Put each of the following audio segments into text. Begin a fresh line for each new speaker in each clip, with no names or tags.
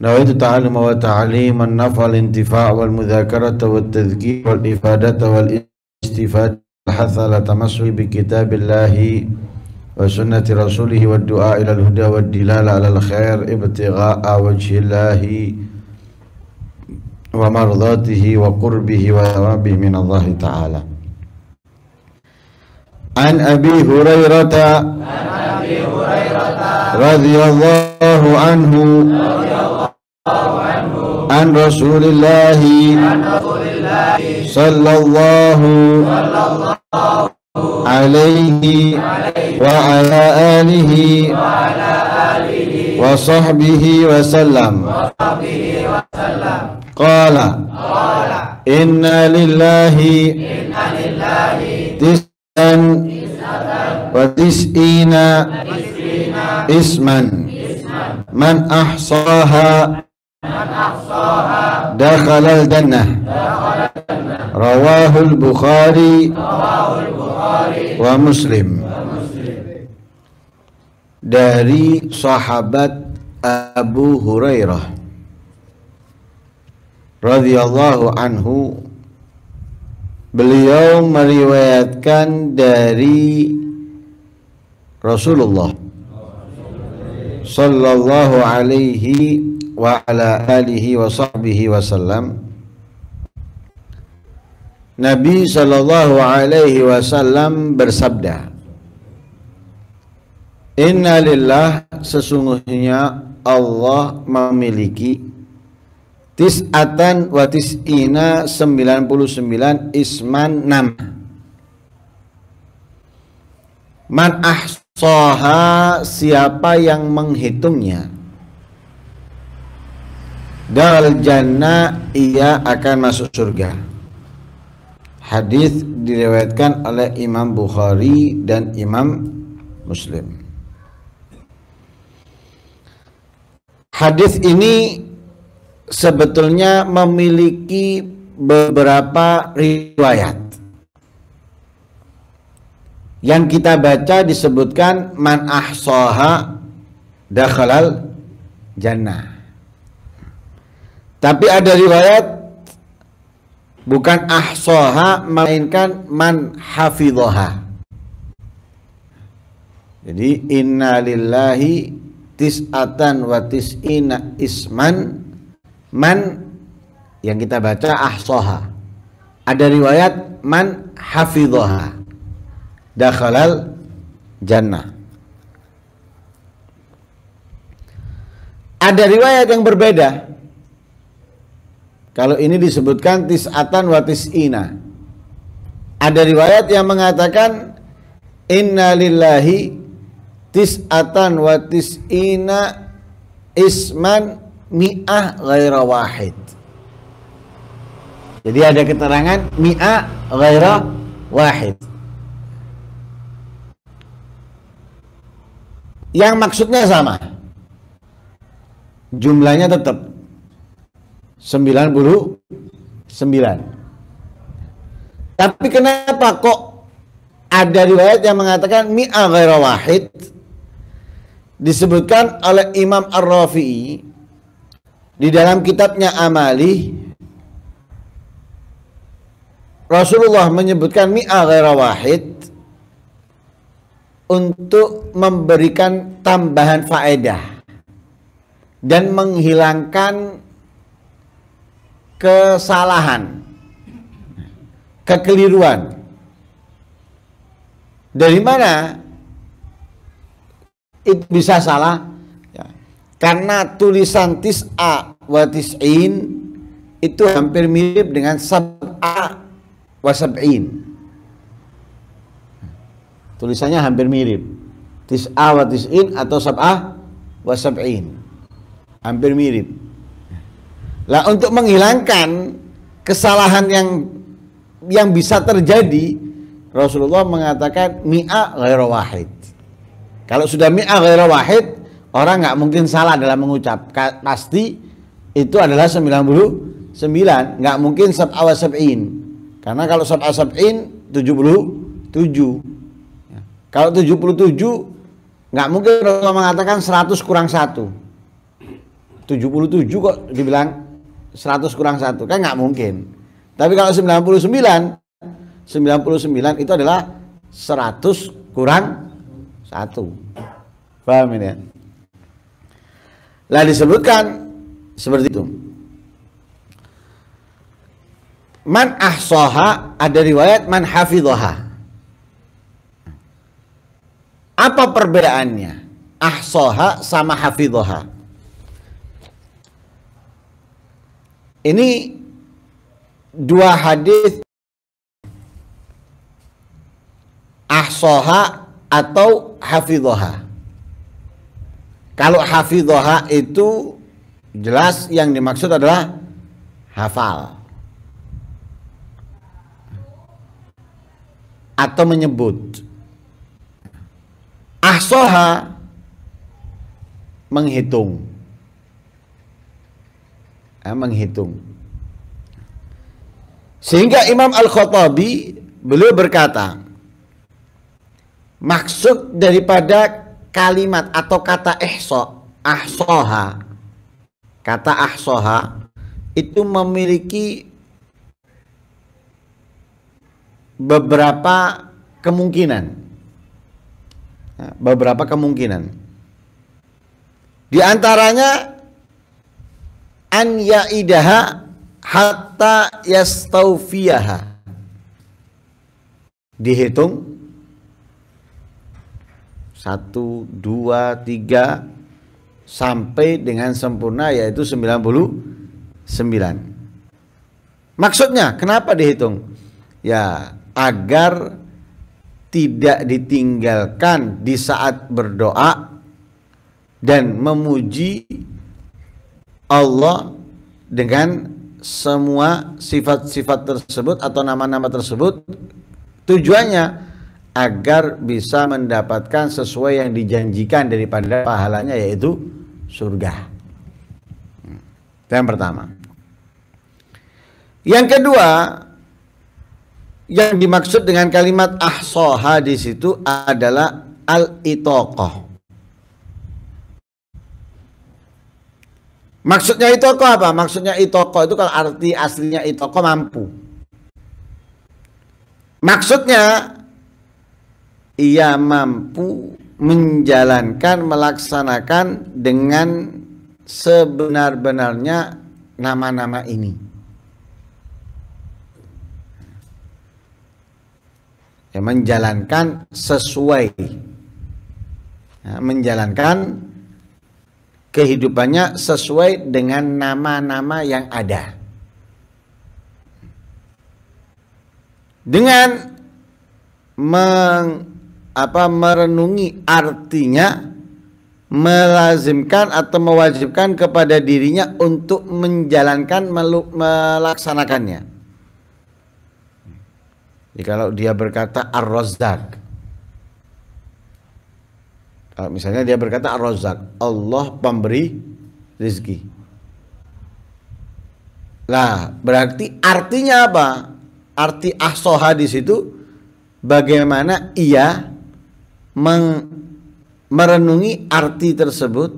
نويت التعلم والتعليم النفع الانتفاع والمذاكرة والتذكير والإفادة والاستفادة الحث على التمسك بكتاب الله وسنة رسوله والدعاء إلى الهدى والدلالة على الخير ابتغاء وجه الله ومرضاته وقربه وثوابه من الله تعالى عن أبي هريرة عن أبي هريرة رضي الله عنه رضي عن رسول الله صلى الله عليه وعلى آله وصحبه وسلم قال إن لله تسعا وتسعين اسما من أحصاها دخل الجنة رواه البخاري wa Muslim dari sahabat Abu Hurairah radhiyallahu anhu beliau meriwayatkan dari Rasulullah sallallahu alaihi wa ala alihi wa sahbihi sallam Nabi sallallahu alaihi wasallam bersabda Inna lillah sesungguhnya Allah memiliki tis'atan wa tis'ina 99 isman nam Man ahsaha siapa yang menghitungnya dal jannah ia akan masuk surga. Hadis diriwayatkan oleh Imam Bukhari dan Imam Muslim. Hadis ini sebetulnya memiliki beberapa riwayat. Yang kita baca disebutkan man ahsaha dakhalal jannah. Tapi ada riwayat bukan ahsoha melainkan man hafidhoha. Jadi inna lillahi tis'atan wa tis'ina isman man yang kita baca ahsoha. Ada riwayat man hafidhoha. Dakhalal jannah. Ada riwayat yang berbeda kalau ini disebutkan tis'atan wa tis'ina. Ada riwayat yang mengatakan inna lillahi tis'atan wa tis'ina isman mi'ah ghaira wahid. Jadi ada keterangan mi'ah ghaira wahid. Yang maksudnya sama. Jumlahnya tetap 99. Tapi kenapa kok ada riwayat yang mengatakan mi'a ghaira wahid disebutkan oleh Imam Ar-Rafi'i di dalam kitabnya Amali Rasulullah menyebutkan mi'a ghaira wahid untuk memberikan tambahan faedah dan menghilangkan kesalahan, kekeliruan. Dari mana itu bisa salah? Ya. Karena tulisan tis a wa in itu hampir mirip dengan sab a wa in Tulisannya hampir mirip. tis a wa in atau sab a wa in Hampir mirip. Lah untuk menghilangkan kesalahan yang yang bisa terjadi Rasulullah mengatakan mi'a ghairu wahid. Kalau sudah mi'a ghairu wahid, orang nggak mungkin salah dalam mengucap. Pasti itu adalah 99, nggak mungkin sab'a wa sab'in. Karena kalau sab'a sab'in 77. tujuh ya. Kalau 77 nggak mungkin Rasulullah mengatakan 100 kurang 1. 77 kok dibilang 100 kurang satu kan nggak mungkin. Tapi kalau 99 99 itu adalah 100 kurang satu. Paham ini? Ya? Lah disebutkan seperti itu. Man ahsoha ada riwayat man hafidhoha. Apa perbedaannya? Ahsoha sama hafidhoha. Ini dua hadis ahsoha atau hafidhoha. Kalau hafidhoha itu jelas yang dimaksud adalah hafal atau menyebut. Ahsoha menghitung. Ah, menghitung. Sehingga Imam Al-Khattabi beliau berkata, maksud daripada kalimat atau kata ihsa, ahsoha, kata ahsoha itu memiliki beberapa kemungkinan. Ah, beberapa kemungkinan. Di antaranya an ya'idaha hatta yastaufiyaha dihitung satu, dua, tiga sampai dengan sempurna yaitu 99 maksudnya kenapa dihitung ya agar tidak ditinggalkan di saat berdoa dan memuji Allah dengan semua sifat-sifat tersebut atau nama-nama tersebut tujuannya agar bisa mendapatkan sesuai yang dijanjikan daripada pahalanya yaitu surga. yang pertama. Yang kedua, yang dimaksud dengan kalimat ahsoha di situ adalah al itoqoh Maksudnya itoko apa? Maksudnya itoko itu kalau arti aslinya itoko mampu. Maksudnya ia mampu menjalankan, melaksanakan dengan sebenar-benarnya nama-nama ini. Ya, menjalankan sesuai. Ya, menjalankan kehidupannya sesuai dengan nama-nama yang ada. Dengan meng, apa, merenungi artinya melazimkan atau mewajibkan kepada dirinya untuk menjalankan melaksanakannya. Jadi kalau dia berkata ar-razzaq misalnya dia berkata Ar-Razzaq, Allah pemberi rezeki. Lah, berarti artinya apa? Arti ahsoha di situ bagaimana ia merenungi arti tersebut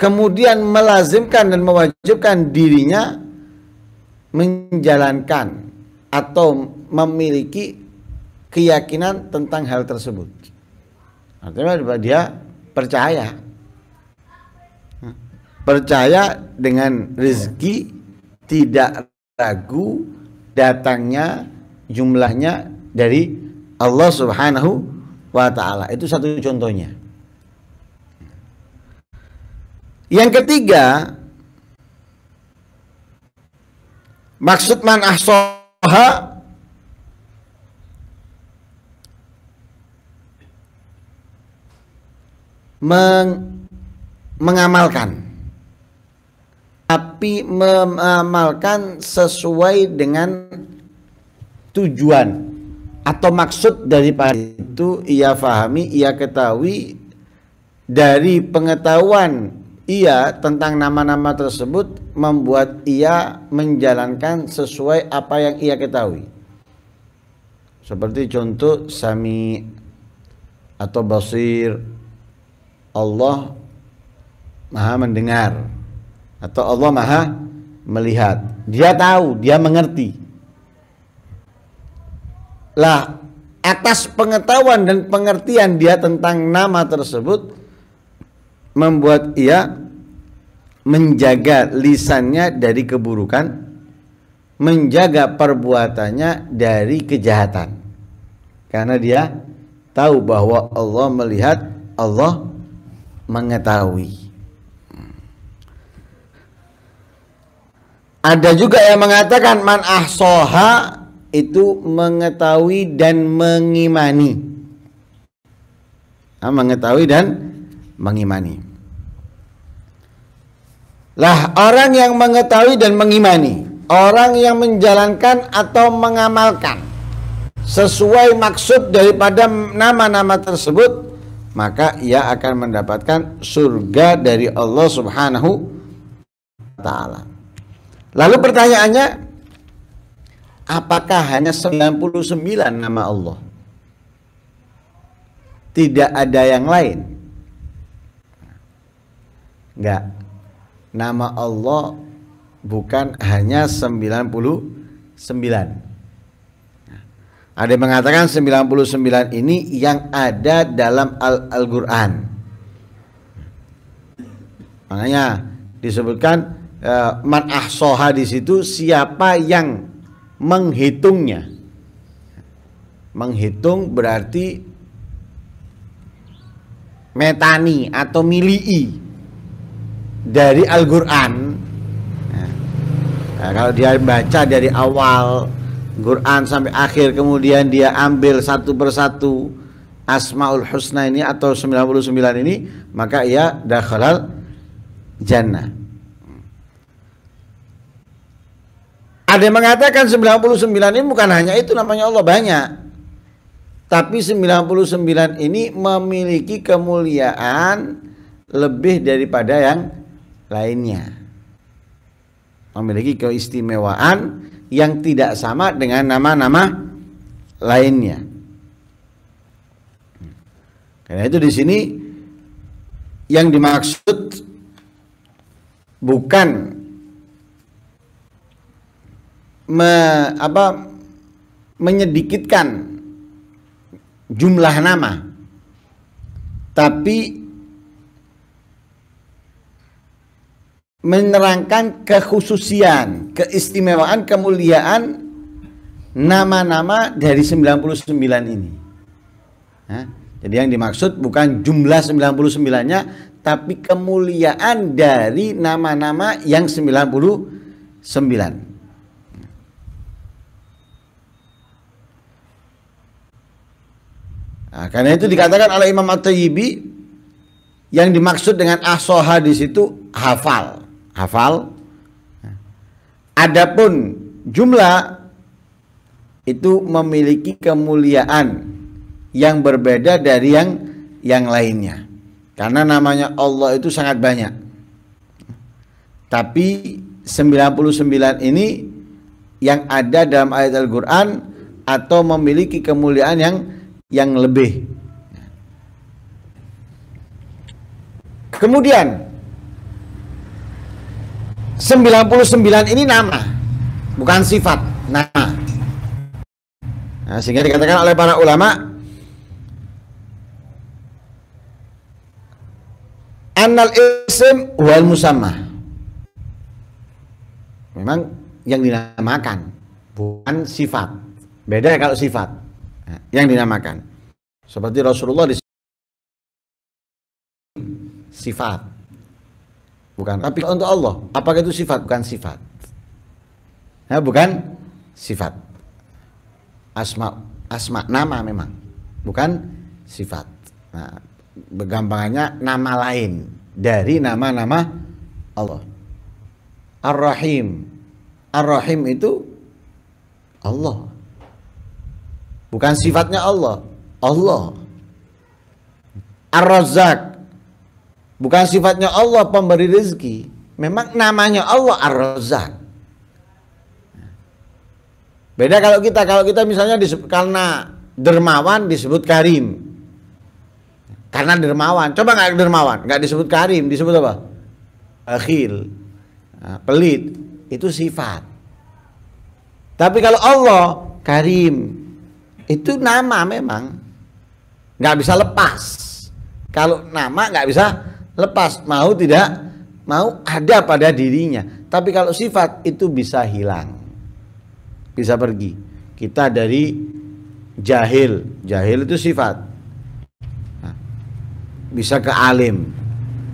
kemudian melazimkan dan mewajibkan dirinya menjalankan atau memiliki keyakinan tentang hal tersebut artinya dia percaya percaya dengan rezeki tidak ragu datangnya jumlahnya dari Allah Subhanahu wa taala. Itu satu contohnya. Yang ketiga, maksud man ahsoha meng mengamalkan tapi mengamalkan sesuai dengan tujuan atau maksud dari daripada itu ia fahami, ia ketahui dari pengetahuan ia tentang nama-nama tersebut membuat ia menjalankan sesuai apa yang ia ketahui. Seperti contoh Sami atau Basir Allah Maha mendengar atau Allah Maha melihat. Dia tahu, dia mengerti. Lah, atas pengetahuan dan pengertian dia tentang nama tersebut membuat ia menjaga lisannya dari keburukan, menjaga perbuatannya dari kejahatan. Karena dia tahu bahwa Allah melihat, Allah mengetahui. Ada juga yang mengatakan man ahsoha itu mengetahui dan mengimani. Nah, mengetahui dan mengimani. Lah orang yang mengetahui dan mengimani, orang yang menjalankan atau mengamalkan sesuai maksud daripada nama-nama tersebut maka ia akan mendapatkan surga dari Allah Subhanahu wa taala. Lalu pertanyaannya apakah hanya 99 nama Allah? Tidak ada yang lain. Enggak. Nama Allah bukan hanya 99. Ada yang mengatakan 99 ini yang ada dalam Al-Qur'an. Al Makanya disebutkan eh, man ahsoha di situ siapa yang menghitungnya. Menghitung berarti metani atau milii dari Al-Qur'an. Nah, kalau dia baca dari awal Quran sampai akhir kemudian dia ambil satu persatu Asmaul Husna ini atau 99 ini maka ia dakhalal jannah. Ada yang mengatakan 99 ini bukan hanya itu namanya Allah banyak. Tapi 99 ini memiliki kemuliaan lebih daripada yang lainnya. Memiliki keistimewaan yang tidak sama dengan nama-nama lainnya. Karena itu di sini yang dimaksud bukan me, apa menyedikitkan jumlah nama tapi menerangkan kekhususan, keistimewaan, kemuliaan nama-nama dari 99 ini. Ya, jadi yang dimaksud bukan jumlah 99-nya, tapi kemuliaan dari nama-nama yang 99. Nah, karena itu dikatakan oleh Imam At-Tayyibi yang dimaksud dengan asoha di situ hafal hafal. Adapun jumlah itu memiliki kemuliaan yang berbeda dari yang yang lainnya. Karena namanya Allah itu sangat banyak. Tapi 99 ini yang ada dalam ayat Al-Qur'an atau memiliki kemuliaan yang yang lebih. Kemudian 99 ini nama, bukan sifat, nama. Nah, sehingga dikatakan oleh para ulama Annal isim wal musamma. Memang yang dinamakan bukan sifat. Beda kalau sifat nah, yang dinamakan. Seperti Rasulullah di sifat Bukan. Tapi untuk Allah, apakah itu sifat? Bukan sifat. Ya, bukan sifat. Asma asma nama memang, bukan sifat. Nah, begampangannya nama lain dari nama-nama Allah. Ar-Rahim. Ar-Rahim itu Allah. Bukan sifatnya Allah, Allah. Ar-Razzaq Bukan sifatnya Allah pemberi rezeki. Memang namanya Allah Ar-Razzaq. Beda kalau kita, kalau kita misalnya disebut, karena dermawan disebut karim. Karena dermawan, coba nggak dermawan, nggak disebut karim, disebut apa? Akhil, nah, pelit, itu sifat. Tapi kalau Allah karim, itu nama memang nggak bisa lepas kalau nama nggak bisa lepas mau tidak mau ada pada dirinya tapi kalau sifat itu bisa hilang bisa pergi kita dari jahil jahil itu sifat nah, bisa ke alim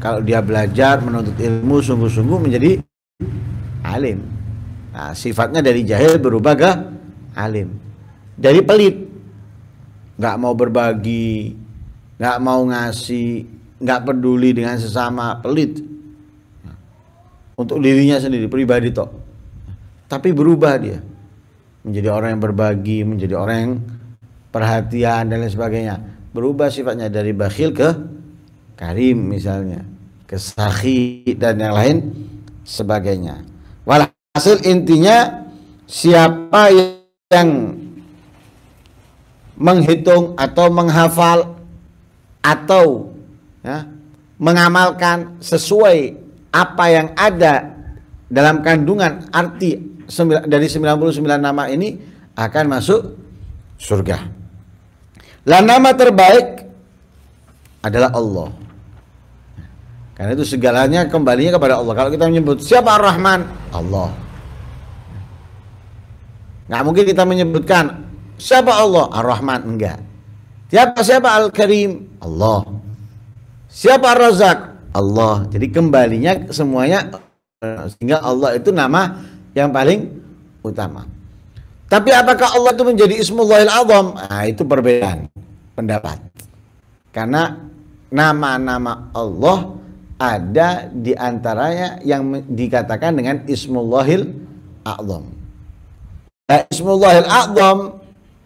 kalau dia belajar menuntut ilmu sungguh-sungguh menjadi alim nah, sifatnya dari jahil berubah ke alim dari pelit nggak mau berbagi nggak mau ngasih nggak peduli dengan sesama pelit untuk dirinya sendiri pribadi toh tapi berubah dia menjadi orang yang berbagi menjadi orang yang perhatian dan lain sebagainya berubah sifatnya dari bakhil ke karim misalnya ke sahi dan yang lain sebagainya hasil intinya siapa yang menghitung atau menghafal atau ya, mengamalkan sesuai apa yang ada dalam kandungan arti dari 99 nama ini akan masuk surga. Lah nama terbaik adalah Allah. Karena itu segalanya kembalinya kepada Allah. Kalau kita menyebut siapa Ar-Rahman? Allah. Nggak mungkin kita menyebutkan siapa Allah? Ar-Rahman enggak. Siapa siapa Al-Karim? Allah. Siapa Rozak? razak Allah. Jadi kembalinya semuanya eh, sehingga Allah itu nama yang paling utama. Tapi apakah Allah itu menjadi Ismullahil Azam? Nah, itu perbedaan pendapat. Karena nama-nama Allah ada di antaranya yang dikatakan dengan Ismullahil A'zam. Nah, Ismullahil A'zam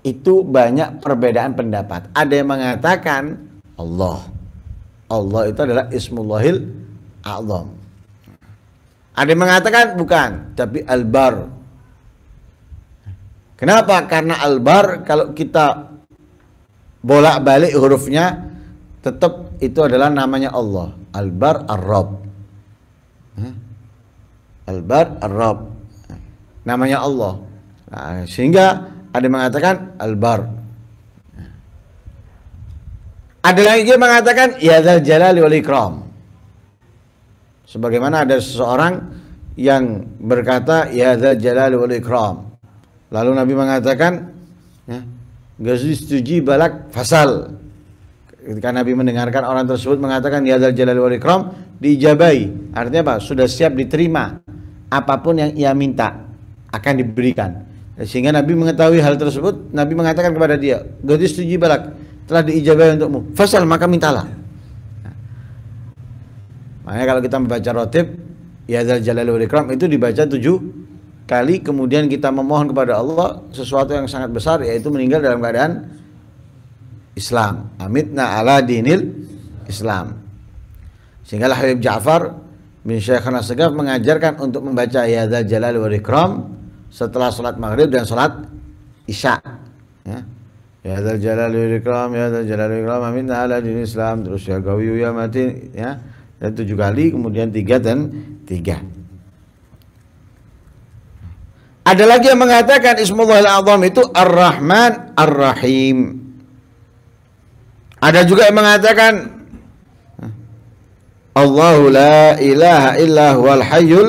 itu banyak perbedaan pendapat. Ada yang mengatakan Allah. Allah itu adalah Ismullahil alam. Ada yang mengatakan bukan, tapi albar. Kenapa? Karena albar kalau kita bolak-balik hurufnya tetap itu adalah namanya Allah. Albar bar ar rab al ar rab Namanya Allah. Nah, sehingga ada yang mengatakan albar. Ada lagi dia mengatakan ya dal jalali wal ikram. Sebagaimana ada seseorang yang berkata ya dal jalali wal ikram. Lalu Nabi mengatakan ya, setuju balak fasal. Ketika Nabi mendengarkan orang tersebut mengatakan ya dal jalali wal ikram dijabai. Artinya apa? Sudah siap diterima apapun yang ia minta akan diberikan. Sehingga Nabi mengetahui hal tersebut, Nabi mengatakan kepada dia, "Gadis tujuh balak, telah diijabah untukmu. Fasal maka mintalah. Makanya kalau kita membaca rotib ya zal wal ikram itu dibaca tujuh kali kemudian kita memohon kepada Allah sesuatu yang sangat besar yaitu meninggal dalam keadaan Islam. Amitna ala dinil Islam. Sehingga Habib Ja'far bin Syekh Segaf mengajarkan untuk membaca ya zal wal ikram setelah sholat maghrib dan sholat isya. Ya Ya Dzal Jalali wal Ikram, Ya Dzal Jalali wal Ikram, amin ala din Islam, terus ya Gawiyu ya mati ya. Dan tujuh kali, kemudian tiga dan tiga. Ada lagi yang mengatakan al Azam itu Ar-Rahman Ar-Rahim. Ada juga yang mengatakan Allahu la ilaha illa huwal hayyul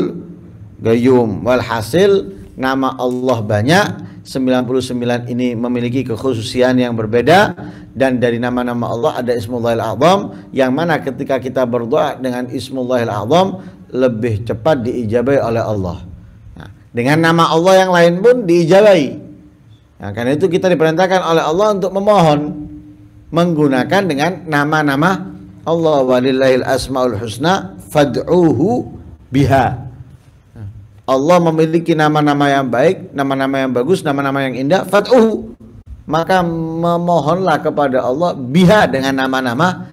gayyum. Walhasil nama Allah banyak 99 ini memiliki kekhususan yang berbeda dan dari nama-nama Allah ada Ismullahil Azam yang mana ketika kita berdoa dengan Ismullahil Azam lebih cepat diijabai oleh Allah. Nah, dengan nama Allah yang lain pun diijabai. Nah, karena itu kita diperintahkan oleh Allah untuk memohon menggunakan dengan nama-nama Allah walillahil asmaul husna fad'uhu biha. Allah memiliki nama-nama yang baik, nama-nama yang bagus, nama-nama yang indah, fat'uhu. Maka memohonlah kepada Allah biha dengan nama-nama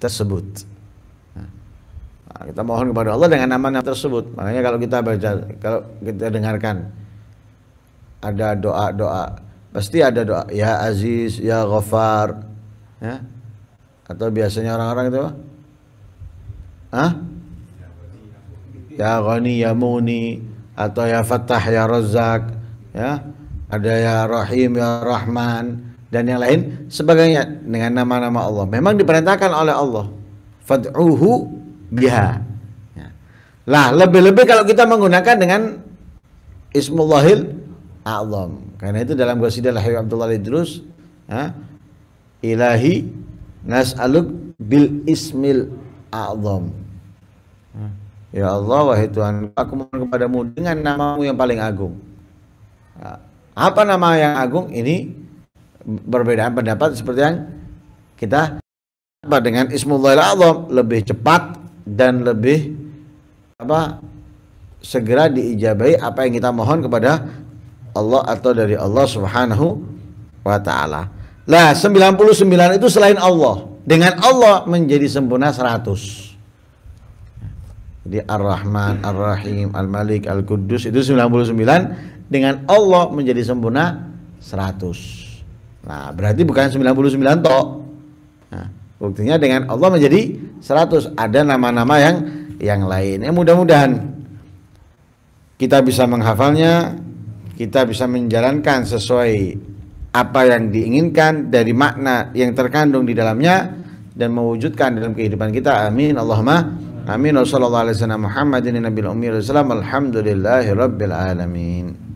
tersebut. Nah, kita mohon kepada Allah dengan nama-nama tersebut. Makanya kalau kita baca, kalau kita dengarkan ada doa-doa, pasti ada doa ya Aziz, ya Ghafar, ya. Atau biasanya orang-orang itu, ah? ya Ghani ya Muni atau ya Fattah ya Razak ya ada ya Rahim ya Rahman dan yang lain sebagainya dengan nama-nama Allah memang diperintahkan oleh Allah fad'uhu biha ya. lah lebih-lebih kalau kita menggunakan dengan ismullahil alam karena itu dalam qasidah Habib Abdullah Idrus ya, ilahi nas'aluk bil ismil alam. Ya. Ya Allah, wahai Tuhan, aku mohon kepadamu dengan namamu yang paling agung. Ya. Apa nama yang agung ini perbedaan pendapat seperti yang kita apa dengan Ismullahil Allah lebih cepat dan lebih apa segera diijabai apa yang kita mohon kepada Allah atau dari Allah Subhanahu wa taala. Lah 99 itu selain Allah. Dengan Allah menjadi sempurna 100. Jadi Ar-Rahman, Ar-Rahim, Al-Malik, Al-Quddus itu 99 dengan Allah menjadi sempurna 100. Nah, berarti bukan 99 tok. Nah, buktinya dengan Allah menjadi 100. Ada nama-nama yang yang lain. Ya mudah-mudahan kita bisa menghafalnya, kita bisa menjalankan sesuai apa yang diinginkan dari makna yang terkandung di dalamnya dan mewujudkan dalam kehidupan kita. Amin. Allahumma Amin. Wassalamualaikum warahmatullahi wabarakatuh. Muhammadin Nabi Ummi Rasulullah. Alhamdulillahi Rabbil Alamin.